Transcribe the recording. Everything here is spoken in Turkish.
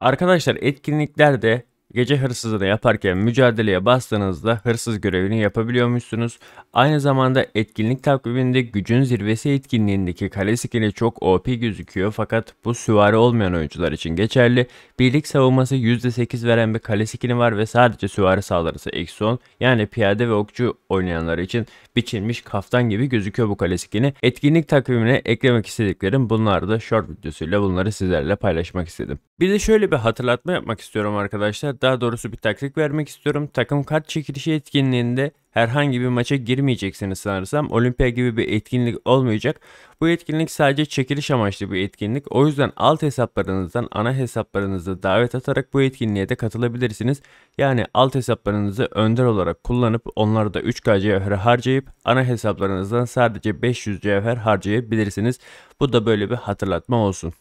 Arkadaşlar etkinliklerde Gece hırsızı yaparken mücadeleye bastığınızda hırsız görevini yapabiliyormuşsunuz. Aynı zamanda etkinlik takviminde gücün zirvesi etkinliğindeki kale skill'i çok OP gözüküyor fakat bu süvari olmayan oyuncular için geçerli. Birlik savunması %8 veren bir kale skill'i var ve sadece süvari saldırısı eksi 10 yani piyade ve okçu oynayanlar için biçilmiş kaftan gibi gözüküyor bu kale skill'i. Etkinlik takvimine eklemek istediklerim bunlar da Short videosuyla bunları sizlerle paylaşmak istedim. Bir de şöyle bir hatırlatma yapmak istiyorum arkadaşlar daha doğrusu bir taktik vermek istiyorum. Takım kart çekilişi etkinliğinde herhangi bir maça girmeyeceksiniz sanırsam. Olimpiya gibi bir etkinlik olmayacak. Bu etkinlik sadece çekiliş amaçlı bir etkinlik. O yüzden alt hesaplarınızdan ana hesaplarınızı davet atarak bu etkinliğe de katılabilirsiniz. Yani alt hesaplarınızı önder olarak kullanıp onları da 3K cevher harcayıp ana hesaplarınızdan sadece 500 cevher harcayabilirsiniz. Bu da böyle bir hatırlatma olsun.